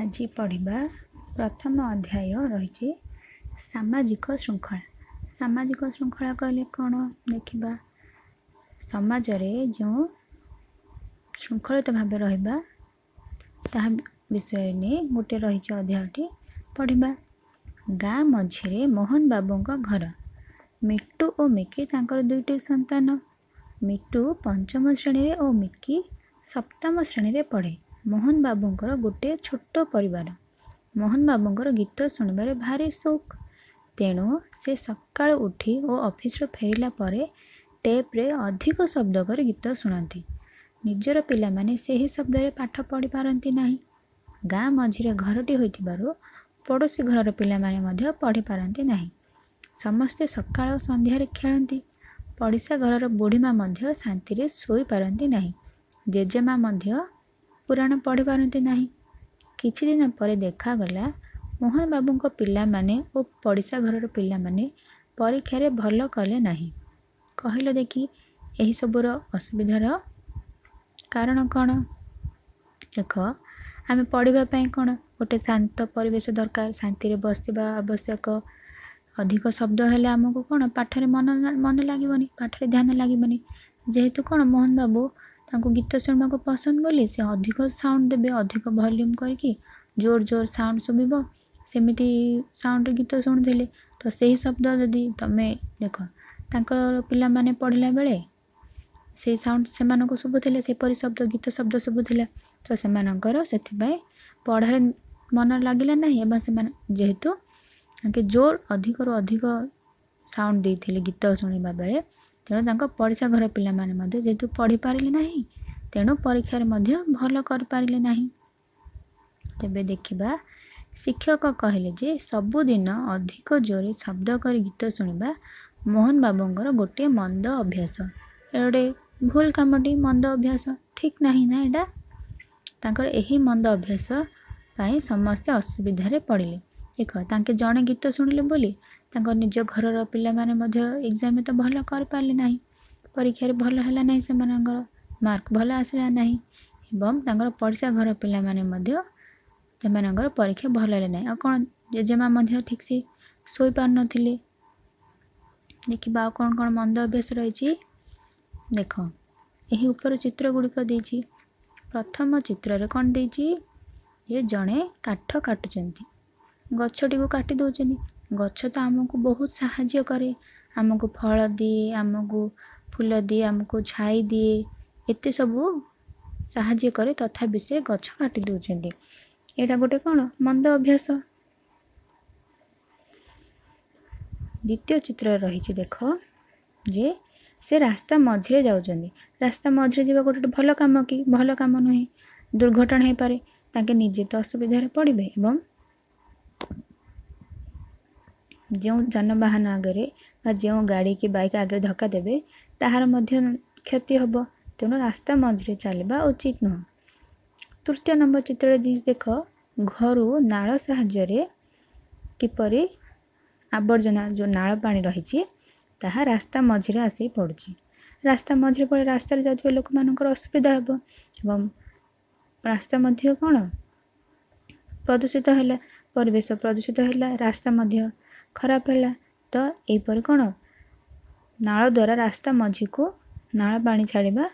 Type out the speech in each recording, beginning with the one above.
ଆଜି ପଢ଼ିବା ପ୍ରଥମ ଅଧ୍ୟାୟ ରହିଛି ସାମାଜିକ ଶୃଙ୍ଖଳା ସାମାଜିକ ଶୃଙ୍ଖଳା କହିଲେ କ'ଣ ଦେଖିବା ସମାଜରେ ଯେଉଁ ଶୃଙ୍ଖଳିତ ଭାବେ ରହିବା ତାହା ବିଷୟରେ ନେଇ ଗୋଟେ ରହିଛି ଅଧ୍ୟାୟଟି ପଢ଼ିବା ଗାଁ ମଝିରେ ମୋହନ ବାବୁଙ୍କ ଘର ମିଟୁ ଓ ମିକି ତାଙ୍କର ଦୁଇଟି ସନ୍ତାନ ମିଟୁ ପଞ୍ଚମ ଶ୍ରେଣୀରେ ଓ ମିକି ସପ୍ତମ ଶ୍ରେଣୀରେ ପଢ଼େ ମୋହନ ବାବୁଙ୍କର ଗୋଟିଏ ଛୋଟ ପରିବାର ମୋହନ ବାବୁଙ୍କର ଗୀତ ଶୁଣିବାରେ ଭାରି ସୁଖ ତେଣୁ ସେ ସକାଳୁ ଉଠି ଓ ଅଫିସରୁ ଫେରିଲା ପରେ ଟେପ୍ରେ ଅଧିକ ଶବ୍ଦ କରି ଗୀତ ଶୁଣନ୍ତି ନିଜର ପିଲାମାନେ ସେହି ଶବ୍ଦରେ ପାଠ ପଢ଼ିପାରନ୍ତି ନାହିଁ ଗାଁ ମଝିରେ ଘରଟି ହୋଇଥିବାରୁ ପଡ଼ୋଶୀ ଘରର ପିଲାମାନେ ମଧ୍ୟ ପଢ଼ିପାରନ୍ତି ନାହିଁ ସମସ୍ତେ ସକାଳ ସନ୍ଧ୍ୟାରେ ଖେଳନ୍ତି ପଡ଼ିଶା ଘରର ବୁଢ଼ୀମା ମଧ୍ୟ ଶାନ୍ତିରେ ଶୋଇପାରନ୍ତି ନାହିଁ ଜେଜେମା ମଧ୍ୟ ପୁରାଣ ପଢ଼ିପାରନ୍ତି ନାହିଁ କିଛି ଦିନ ପରେ ଦେଖାଗଲା ମୋହନ ବାବୁଙ୍କ ପିଲାମାନେ ଓ ପଡ଼ିଶା ଘରର ପିଲାମାନେ ପରୀକ୍ଷାରେ ଭଲ କଲେ ନାହିଁ କହିଲ ଦେଖି ଏହିସବୁର ଅସୁବିଧାର କାରଣ କ'ଣ ଦେଖ ଆମେ ପଢ଼ିବା ପାଇଁ କ'ଣ ଗୋଟେ ଶାନ୍ତ ପରିବେଶ ଦରକାର ଶାନ୍ତିରେ ବସିବା ଆବଶ୍ୟକ ଅଧିକ ଶବ୍ଦ ହେଲେ ଆମକୁ କ'ଣ ପାଠରେ ମନ ମନ ଲାଗିବନି ପାଠରେ ଧ୍ୟାନ ଲାଗିବନି ଯେହେତୁ କ'ଣ ମୋହନ ବାବୁ ताको गीत शुणा को पसंद बोली से अधिक साउंड देवे अधिक भल्यूम करके जोर जोर साउंड शुभ सेमती साउंड गीत शुणुले तो से ही शब्द जदि तुम देख तक पे पढ़ला बेले से साउंड से शुभुले सेपर शब्द गीत शब्द शुभुले तो से पढ़ा मन लगे ना से जेहेतु जोर अधिक रू अधिक साउंड दे गीत शुणा बेले ତେଣୁ ତାଙ୍କ ପଡ଼ିଶା ଘର ପିଲାମାନେ ମଧ୍ୟ ଯେହେତୁ ପଢ଼ିପାରିଲେ ନାହିଁ ତେଣୁ ପରୀକ୍ଷାରେ ମଧ୍ୟ ଭଲ କରିପାରିଲେ ନାହିଁ ତେବେ ଦେଖିବା ଶିକ୍ଷକ କହିଲେ ଯେ ସବୁଦିନ ଅଧିକ ଜୋରେ ଶବ୍ଦ କରି ଗୀତ ଶୁଣିବା ମୋହନ ବାବୁଙ୍କର ଗୋଟିଏ ମନ୍ଦ ଅଭ୍ୟାସ ଏ ଗୋଟେ ଭୁଲ କାମଟି ମନ୍ଦ ଅଭ୍ୟାସ ଠିକ୍ ନାହିଁ ନା ଏଇଟା ତାଙ୍କର ଏହି ମନ୍ଦ ଅଭ୍ୟାସ ପାଇଁ ସମସ୍ତେ ଅସୁବିଧାରେ ପଡ଼ିଲେ ଦେଖ ତାଙ୍କେ ଜଣେ ଗୀତ ଶୁଣିଲେ ବୋଲି निज घर पे एग्जाम तो भल कर पारे ना परीक्षार भल है ना से मार्क भल आसला ना एवं पड़सा घर पाने परीक्षा भल है ना कौन जेजेमा ठीक से शपार नी देख कौन मंद अभ्यास रही देख यही उपर चित्र गुड़िक प्रथम चित्र कौन दे जड़े काठ काटुच गठी दौर ଗଛ ତ ଆମକୁ ବହୁତ ସାହାଯ୍ୟ କରେ ଆମକୁ ଫଳ ଦିଏ ଆମକୁ ଫୁଲ ଦିଏ ଆମକୁ ଛାଇ ଦିଏ ଏତେ ସବୁ ସାହାଯ୍ୟ କରେ ତଥାପି ସେ ଗଛ କାଟି ଦେଉଛନ୍ତି ଏଇଟା ଗୋଟେ କ'ଣ ମନ୍ଦ ଅଭ୍ୟାସ ଦ୍ୱିତୀୟ ଚିତ୍ର ରହିଛି ଦେଖ ଯେ ସେ ରାସ୍ତା ମଝିରେ ଯାଉଛନ୍ତି ରାସ୍ତା ମଝିରେ ଯିବା ଗୋଟେ ଗୋଟେ ଭଲ କାମ କି ଭଲ କାମ ନୁହେଁ ଦୁର୍ଘଟଣା ହେଇପାରେ ତାଙ୍କେ ନିଜେ ତ ଅସୁବିଧାରେ ପଡ଼ିବେ ଏବଂ ଯେଉଁ ଯାନବାହନ ଆଗରେ ବା ଯେଉଁ ଗାଡ଼ି କି ବାଇକ୍ ଆଗରେ ଧକ୍କା ଦେବେ ତାହାର ମଧ୍ୟ କ୍ଷତି ହେବ ତେଣୁ ରାସ୍ତା ମଝିରେ ଚାଲିବା ଉଚିତ ନୁହଁ ତୃତୀୟ ନମ୍ବର ଚିତ୍ରରେ ଦେଖ ଘରୁ ନାଳ ସାହାଯ୍ୟରେ କିପରି ଆବର୍ଜନା ଯେଉଁ ନାଳ ପାଣି ରହିଛି ତାହା ରାସ୍ତା ମଝିରେ ଆସି ପଡ଼ୁଛି ରାସ୍ତା ମଝିରେ ପଡ଼େ ରାସ୍ତାରେ ଯାଉଥିବା ଲୋକମାନଙ୍କର ଅସୁବିଧା ହେବ ଏବଂ ରାସ୍ତା ମଧ୍ୟ କ'ଣ ପ୍ରଦୂଷିତ ହେଲା ପରିବେଶ ପ୍ରଦୂଷିତ ହେଲା ରାସ୍ତା ମଧ୍ୟ ଖରାପ ହେଲା ତ ଏହିପରି କ'ଣ ନାଳ ଦ୍ୱାରା ରାସ୍ତା ମଝିକୁ ନାଳ ପାଣି ଛାଡ଼ିବା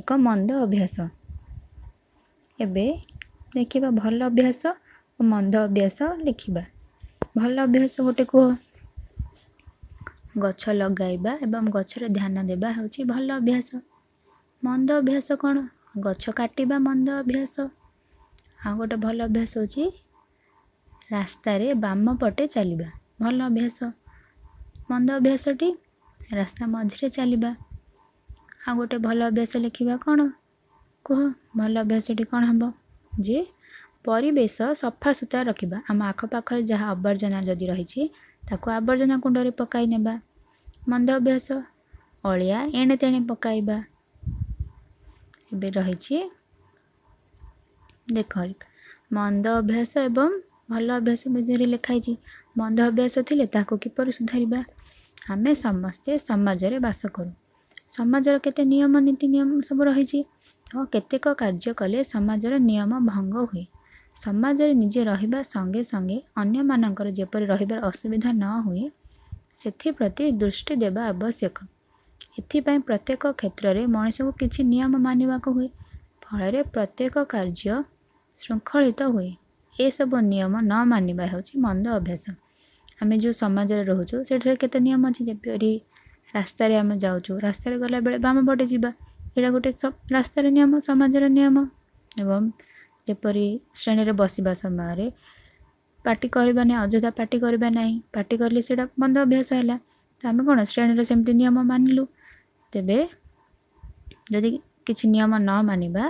ଏକ ମନ୍ଦ ଅଭ୍ୟାସ ଏବେ ଲେଖିବା ଭଲ ଅଭ୍ୟାସ ଓ ମନ୍ଦ ଅଭ୍ୟାସ ଲେଖିବା ଭଲ ଅଭ୍ୟାସ ଗୋଟେ କୁହ ଗଛ ଲଗାଇବା ଏବଂ ଗଛରେ ଧ୍ୟାନ ଦେବା ହେଉଛି ଭଲ ଅଭ୍ୟାସ ମନ୍ଦ ଅଭ୍ୟାସ କ'ଣ ଗଛ କାଟିବା ମନ୍ଦ ଅଭ୍ୟାସ ଆଉ ଗୋଟେ ଭଲ ଅଭ୍ୟାସ ହେଉଛି ରାସ୍ତାରେ ବାମ ପଟେ ଚାଲିବା भन अभ्यास मन्द अभ्यास रास्था मझे चलि आउ गा भए अभ्यास लेख्दा कल अभ्यास हिज सफा सुतरा रकम आखेर जहाँ आवर्जना जति रहिले त आवर्जना कुण्डले पकै नन्द अभ्यास अलियाणेतेणे पके देख मन्द अभ्यास एवम् भ्यास लेखाइ चाहिँ ମନ୍ଦ ଅଭ୍ୟାସ ଥିଲେ ତାହାକୁ କିପରି ସୁଧାରିବା ଆମେ ସମସ୍ତେ ସମାଜରେ ବାସ କରୁ ସମାଜର କେତେ ନିୟମ ନୀତି ନିୟମ ସବୁ ରହିଛି ତ କେତେକ କାର୍ଯ୍ୟ କଲେ ସମାଜର ନିୟମ ଭଙ୍ଗ ହୁଏ ସମାଜରେ ନିଜେ ରହିବା ସଙ୍ଗେ ସଙ୍ଗେ ଅନ୍ୟମାନଙ୍କର ଯେପରି ରହିବାର ଅସୁବିଧା ନ ହୁଏ ସେଥିପ୍ରତି ଦୃଷ୍ଟି ଦେବା ଆବଶ୍ୟକ ଏଥିପାଇଁ ପ୍ରତ୍ୟେକ କ୍ଷେତ୍ରରେ ମଣିଷକୁ କିଛି ନିୟମ ମାନିବାକୁ ହୁଏ ଫଳରେ ପ୍ରତ୍ୟେକ କାର୍ଯ୍ୟ ଶୃଙ୍ଖଳିତ ହୁଏ ଏସବୁ ନିୟମ ନ ମାନିବା ହେଉଛି ମନ୍ଦ ଅଭ୍ୟାସ ଆମେ ଯେଉଁ ସମାଜରେ ରହୁଛୁ ସେଠାରେ କେତେ ନିୟମ ଅଛି ଯେପରି ରାସ୍ତାରେ ଆମେ ଯାଉଛୁ ରାସ୍ତାରେ ଗଲାବେଳେ ବାମ ପଟେ ଯିବା ଏଇଟା ଗୋଟେ ରାସ୍ତାର ନିୟମ ସମାଜର ନିୟମ ଏବଂ ଯେପରି ଶ୍ରେଣୀରେ ବସିବା ସମୟରେ ପାଟି କରିବା ନାହିଁ ଅଯଥା ପାଟି କରିବା ନାହିଁ ପାଟି କଲେ ସେଇଟା ମନ୍ଦ ଅଭ୍ୟାସ ହେଲା ତ ଆମେ କ'ଣ ଶ୍ରେଣୀର ସେମିତି ନିୟମ ମାନିଲୁ ତେବେ ଯଦି କିଛି ନିୟମ ନ ମାନିବା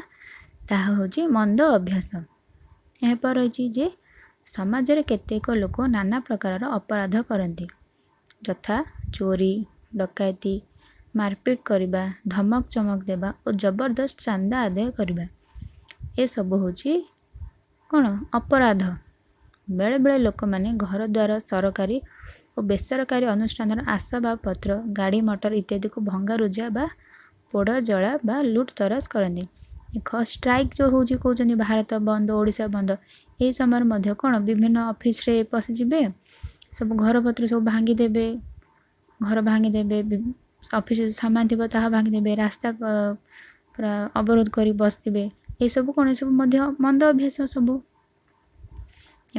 ତାହା ହେଉଛି ମନ୍ଦ ଅଭ୍ୟାସ ଏହାପରେ ରହିଛି ଯେ ସମାଜରେ କେତେକ ଲୋକ ନାନା ପ୍ରକାରର ଅପରାଧ କରନ୍ତି ଯଥା ଚୋରି ଡକାୟତି ମାରପିଟ କରିବା ଧମକ ଚମକ ଦେବା ଓ ଜବରଦସ୍ତ ଚାନ୍ଦା ଆଦାୟ କରିବା ଏସବୁ ହେଉଛି କ'ଣ ଅପରାଧ ବେଳେବେଳେ ଲୋକମାନେ ଘର ଦ୍ୱାର ସରକାରୀ ଓ ବେସରକାରୀ ଅନୁଷ୍ଠାନର ଆସବାବପତ୍ର ଗାଡ଼ି ମଟର ଇତ୍ୟାଦିକୁ ଭଙ୍ଗାରୁଜା ବା ପୋଡ଼ ଜଳା ବା ଲୁଟ୍ ତରାଜ କରନ୍ତି ମେଘ ଷ୍ଟ୍ରାଇକ୍ ଯେଉଁ ହେଉଛି କହୁଛନ୍ତି ଭାରତ ବନ୍ଦ ଓଡ଼ିଶା ବନ୍ଦ ଏହି ସମୟରେ ମଧ୍ୟ କ'ଣ ବିଭିନ୍ନ ଅଫିସରେ ପଶିଯିବେ ସବୁ ଘରପତ୍ର ସବୁ ଭାଙ୍ଗିଦେବେ ଘର ଭାଙ୍ଗିଦେବେ ଅଫିସ ସାମାନ ଥିବ ତାହା ଭାଙ୍ଗିଦେବେ ରାସ୍ତା ପୁରା ଅବରୋଧ କରି ବସିଥିବେ ଏସବୁ କ'ଣ ଏସବୁ ମଧ୍ୟ ମନ୍ଦ ଅଭ୍ୟାସ ସବୁ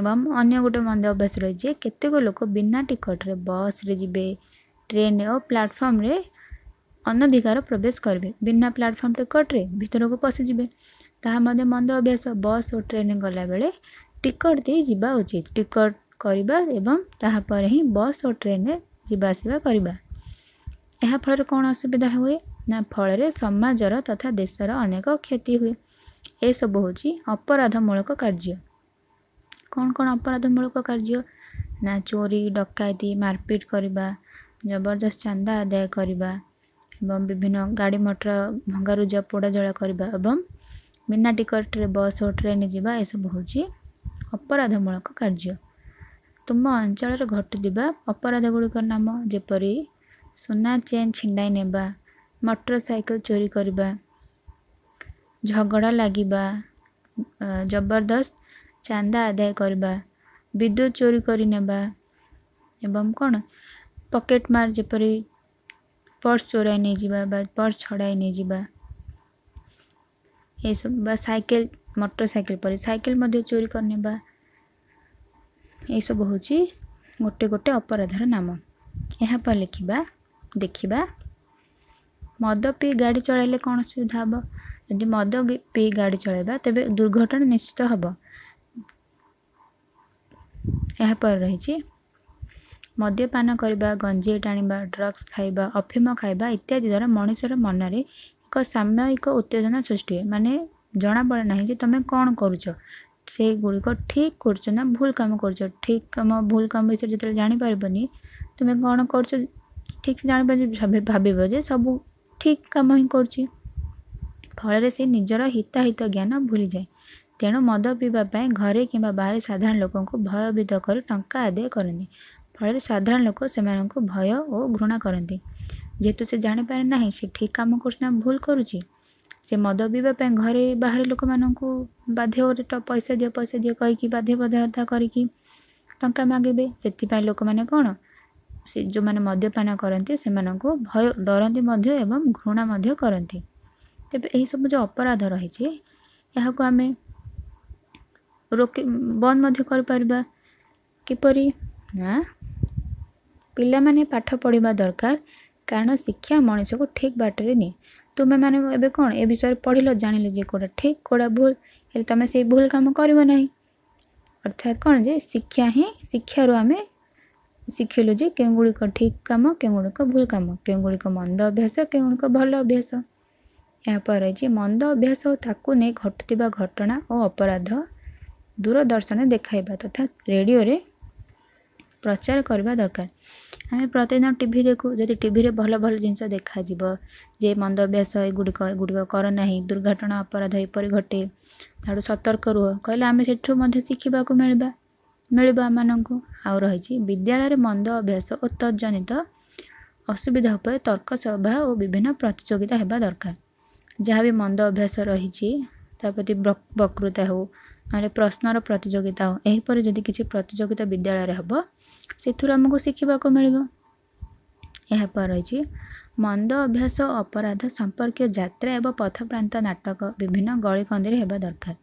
ଏବଂ ଅନ୍ୟ ଗୋଟେ ମନ୍ଦ ଅଭ୍ୟାସ ରହିଛି ଯେ କେତେକ ଲୋକ ବିନା ଟିକଟରେ ବସ୍ରେ ଯିବେ ଟ୍ରେନ୍ରେ ଓ ପ୍ଲାଟଫର୍ମରେ ଅନଧିକାର ପ୍ରବେଶ କରିବେ ବିନା ପ୍ଲାଟଫର୍ମ ଟିକଟରେ ଭିତରକୁ ପଶିଯିବେ ତାହା ମଧ୍ୟ ମନ୍ଦ ଅଭ୍ୟାସ ବସ୍ ଓ ଟ୍ରେନ୍ ଗଲାବେଳେ ଟିକଟ ଦେଇ ଯିବା ଉଚିତ ଟିକଟ କରିବା ଏବଂ ତାହାପରେ ହିଁ ବସ୍ ଓ ଟ୍ରେନ୍ରେ ଯିବା ଆସିବା କରିବା ଏହାଫଳରେ କ'ଣ ଅସୁବିଧା ହୁଏ ନା ଫଳରେ ସମାଜର ତଥା ଦେଶର ଅନେକ କ୍ଷତି ହୁଏ ଏସବୁ ହେଉଛି ଅପରାଧମୂଳକ କାର୍ଯ୍ୟ କ'ଣ କ'ଣ ଅପରାଧମୂଳକ କାର୍ଯ୍ୟ ନା ଚୋରି ଡକାୟତି ମାରପିଟ୍ କରିବା ଜବରଦସ୍ତ ଚାନ୍ଦା ଆଦାୟ କରିବା ଏବଂ ବିଭିନ୍ନ ଗାଡ଼ି ମଟର ଭଙ୍ଗାରୁଜା ପୋଡ଼ାଜଳା କରିବା ଏବଂ ବିନା ଟିକଟରେ ବସ୍ ଓ ଟ୍ରେନ୍ ଯିବା ଏସବୁ ହେଉଛି ଅପରାଧମୂଳକ କାର୍ଯ୍ୟ ତୁମ ଅଞ୍ଚଳରେ ଘଟୁଥିବା ଅପରାଧ ଗୁଡ଼ିକର ନାମ ଯେପରି ସୁନା ଚେନ୍ ଛିଣ୍ଡାଇ ନେବା ମଟର ସାଇକେଲ ଚୋରି କରିବା ଝଗଡ଼ା ଲାଗିବା ଜବରଦସ୍ତ ଚାନ୍ଦା ଆଦାୟ କରିବା ବିଦ୍ୟୁତ ଚୋରି କରିନେବା ଏବଂ କ'ଣ ପକେଟ୍ ମାର୍ ଯେପରି ପର୍ସ ଚୋରାଇ ନେଇଯିବା ବା ପର୍ସ ଛଡ଼ାଇ ନେଇଯିବା ଏସବୁ ବା ସାଇକେଲ ମୋଟର ସାଇକେଲ ପରି ସାଇକେଲ ମଧ୍ୟ ଚୋରି କରିନେବା ଏସବୁ ହେଉଛି ଗୋଟେ ଗୋଟେ ଅପରାଧର ନାମ ଏହା ପରେ ଲେଖିବା ଦେଖିବା ମଦ ପିଇ ଗାଡ଼ି ଚଳାଇଲେ କ'ଣ ଅସୁବିଧା ହେବ ଯଦି ମଦ ପିଇ ଗାଡ଼ି ଚଳାଇବା ତେବେ ଦୁର୍ଘଟଣା ନିଶ୍ଚିତ ହେବ ଏହାପରେ ରହିଛି ମଦ୍ୟପାନ କରିବା ଗଞ୍ଜେଇ ଟାଣିବା ଡ୍ରଗ୍ସ ଖାଇବା ଅଫିମ ଖାଇବା ଇତ୍ୟାଦି ଦ୍ୱାରା ମଣିଷର ମନରେ ଏକ ସାମୟିକ ଉତ୍ତେଜନା ସୃଷ୍ଟି ହୁଏ ମାନେ ଜଣାପଡ଼େ ନାହିଁ ଯେ ତୁମେ କ'ଣ କରୁଛ ସେଗୁଡ଼ିକ ଠିକ୍ କରୁଛ ନା ଭୁଲ କାମ କରୁଛ ଠିକ୍ କାମ ଭୁଲ କାମ ବିଷୟରେ ଯେତେବେଳେ ଜାଣିପାରିବନି ତୁମେ କ'ଣ କରୁଛ ଠିକ୍ ସେ ଜାଣିପାରିବ ଭାବିବ ଯେ ସବୁ ଠିକ୍ କାମ ହିଁ କରୁଛି ଫଳରେ ସେ ନିଜର ହିତାହିତ ଜ୍ଞାନ ଭୁଲିଯାଏ ତେଣୁ ମଦ ପିଇବା ପାଇଁ ଘରେ କିମ୍ବା ବାହାରେ ସାଧାରଣ ଲୋକଙ୍କୁ ଭୟଭୀତ କରି ଟଙ୍କା ଆଦାୟ କରନ୍ତି फल साधारण लोक से भय और घृणा करते जेहेतु से जापारे ना से ठीक कम कर भूल करुच्ची से मद पीवाप घरे बाहर लोक मान बाध्य पैसा दि पैसा दि कह बाध्य बाध्यता करा मागे से लोक मैंने कौन से जो मैंने मद्यपान करते भय डरती घृणा करती तेब यही सब जो अपराध रही आम रोक बंद कर किपरी पाने पाठ पढ़ा दरकार कारण शिक्षा मनुष्य को ठीक बाटर नि तुम्हें मैंने एवं कौन ए विषय पढ़ल जान लीजिए कौटा ठीक कौटा भूल हेल्ले तुम्हें से भूल कम करना अर्थात कौन जे शिक्षा ही शिक्षा आम शिखिल क्यों गुड़िक ठीक कम के भूल कम क्यों गुड़िक मंद अभ्यास के भल अभ्यास यहाँ पर मंद अभ्यास नहीं घटुवा घटना और अपराध दूरदर्शन देखा तथा रेडियो प्रचार दरकार हामी प्रतिदिन ले भिड भए भन्नु जिस देखा जे मन्द अभ्यास एगुडिक गुडिक गर नै दुर्घटना अपराध यपरि घटे ताडु सतर्क रुह कहिले आम सबै सिक्दा मिला मिल आउँछ विद्यालय मन्द अभ्यास तज्जन असुविधा तर्क सभा ओ विभिन्न प्रतियोगिता हेर्दा दरकार जहाँबि मन्द अभ्यास रहि प्रति वकृता हौ प्रश्नर प्रश्न हो प्रतियोगिता हौ यहीपरि जिउ प्रतियोगिता विद्याल हे ସେଥିରୁ ଆମକୁ ଶିଖିବାକୁ ମିଳିବ ଏହାପରେ ରହିଛି ମନ୍ଦ ଅଭ୍ୟାସ ଓ ଅପରାଧ ସମ୍ପର୍କୀୟ ଯାତ୍ରା ଏବଂ ପଥପ୍ରାନ୍ତ ନାଟକ ବିଭିନ୍ନ ଗଳିକନ୍ଦିରେ ହେବା ଦରକାର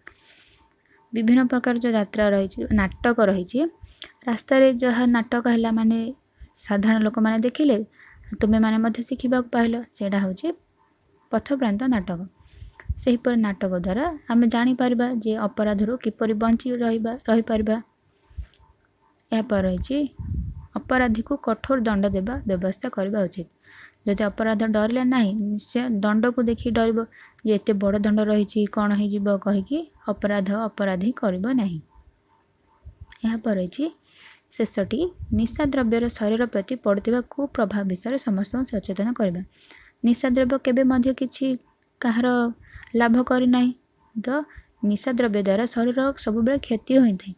ବିଭିନ୍ନ ପ୍ରକାର ଯେଉଁ ଯାତ୍ରା ରହିଛି ନାଟକ ରହିଛି ରାସ୍ତାରେ ଯାହା ନାଟକ ହେଲା ମାନେ ସାଧାରଣ ଲୋକମାନେ ଦେଖିଲେ ତୁମେମାନେ ମଧ୍ୟ ଶିଖିବାକୁ ପାଇଲ ସେଇଟା ହେଉଛି ପଥପ୍ରାନ୍ତ ନାଟକ ସେହିପରି ନାଟକ ଦ୍ୱାରା ଆମେ ଜାଣିପାରିବା ଯେ ଅପରାଧରୁ କିପରି ବଞ୍ଚି ରହିବା ରହିପାରିବା ଏହାପରେ ରହିଛି ଅପରାଧୀକୁ କଠୋର ଦଣ୍ଡ ଦେବା ବ୍ୟବସ୍ଥା କରିବା ଉଚିତ ଯଦି ଅପରାଧ ଡରିଲା ନାହିଁ ସେ ଦଣ୍ଡକୁ ଦେଖି ଡରିବ ଯେ ଏତେ ବଡ଼ ଦଣ୍ଡ ରହିଛି କ'ଣ ହେଇଯିବ କହିକି ଅପରାଧ ଅପରାଧୀ କରିବ ନାହିଁ ଏହାପରେ ରହିଛି ଶେଷଟି ନିଶା ଦ୍ରବ୍ୟର ଶରୀର ପ୍ରତି ପଡ଼ୁଥିବା କୁପ୍ରଭାବ ବିଷୟରେ ସମସ୍ତଙ୍କୁ ସଚେତନ କରିବା ନିଶାଦ୍ରବ୍ୟ କେବେ ମଧ୍ୟ କିଛି କାହାର ଲାଭ କରିନାହିଁ ତ ନିଶାଦ୍ରବ୍ୟ ଦ୍ୱାରା ଶରୀର ସବୁବେଳେ କ୍ଷତି ହୋଇଥାଏ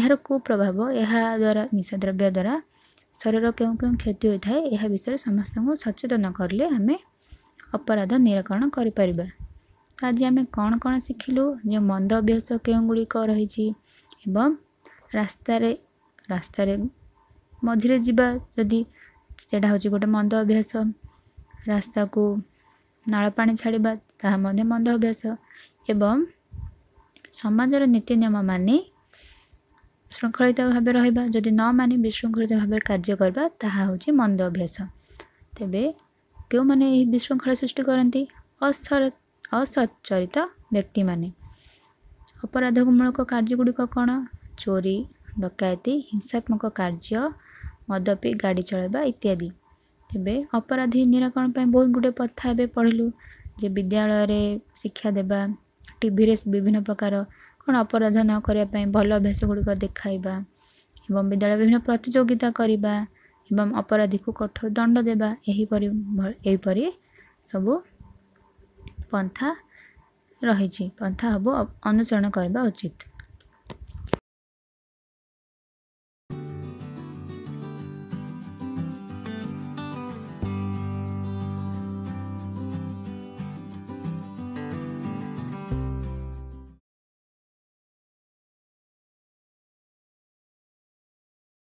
ଏହାର କୁପ୍ରଭାବ ଏହା ଦ୍ୱାରା ନିଶା ଦ୍ରବ୍ୟ ଦ୍ୱାରା ଶରୀର କେଉଁ କେଉଁ କ୍ଷତି ହୋଇଥାଏ ଏହା ବିଷୟରେ ସମସ୍ତଙ୍କୁ ସଚେତନ କରିଲେ ଆମେ ଅପରାଧ ନିରାକରଣ କରିପାରିବା ଆଜି ଆମେ କ'ଣ କ'ଣ ଶିଖିଲୁ ଯେ ମନ୍ଦ ଅଭ୍ୟାସ କେଉଁ ଗୁଡ଼ିକ ରହିଛି ଏବଂ ରାସ୍ତାରେ ରାସ୍ତାରେ ମଝିରେ ଯିବା ଯଦି ସେଇଟା ହେଉଛି ଗୋଟେ ମନ୍ଦ ଅଭ୍ୟାସ ରାସ୍ତାକୁ ନାଳ ପାଣି ଛାଡ଼ିବା ତାହା ମଧ୍ୟ ମନ୍ଦ ଅଭ୍ୟାସ ଏବଂ ସମାଜର ନୀତି ନିୟମ ମାନି ଶୃଙ୍ଖଳିତ ଭାବେ ରହିବା ଯଦି ନ ମାନି ବିଶୃଙ୍ଖଳିତ ଭାବରେ କାର୍ଯ୍ୟ କରିବା ତାହା ହେଉଛି ମନ୍ଦ ଅଭ୍ୟାସ ତେବେ କେଉଁମାନେ ଏହି ବିଶୃଙ୍ଖଳା ସୃଷ୍ଟି କରନ୍ତି ଅସଚ୍ଚରିତ ବ୍ୟକ୍ତିମାନେ ଅପରାଧମୂଳକ କାର୍ଯ୍ୟଗୁଡ଼ିକ କ'ଣ ଚୋରି ଡକାୟତି ହିଂସାତ୍ମକ କାର୍ଯ୍ୟ ମଦପି ଗାଡ଼ି ଚଳାଇବା ଇତ୍ୟାଦି ତେବେ ଅପରାଧୀ ନିରାକରଣ ପାଇଁ ବହୁତ ଗୁଡ଼ିଏ ପ୍ରଥା ଏବେ ପଢ଼ିଲୁ ଯେ ବିଦ୍ୟାଳୟରେ ଶିକ୍ଷା ଦେବା ଟିଭିରେ ବିଭିନ୍ନ ପ୍ରକାର କ'ଣ ଅପରାଧ ନ କରିବା ପାଇଁ ଭଲ ଅଭ୍ୟାସ ଗୁଡ଼ିକ ଦେଖାଇବା ଏବଂ ବିଦ୍ୟାଳୟ ବିଭିନ୍ନ ପ୍ରତିଯୋଗିତା କରିବା ଏବଂ ଅପରାଧୀକୁ କଠୋର ଦଣ୍ଡ ଦେବା ଏହିପରି ଏହିପରି ସବୁ ପନ୍ଥା ରହିଛି ପନ୍ଥା ହେବ ଅନୁସରଣ କରିବା ଉଚିତ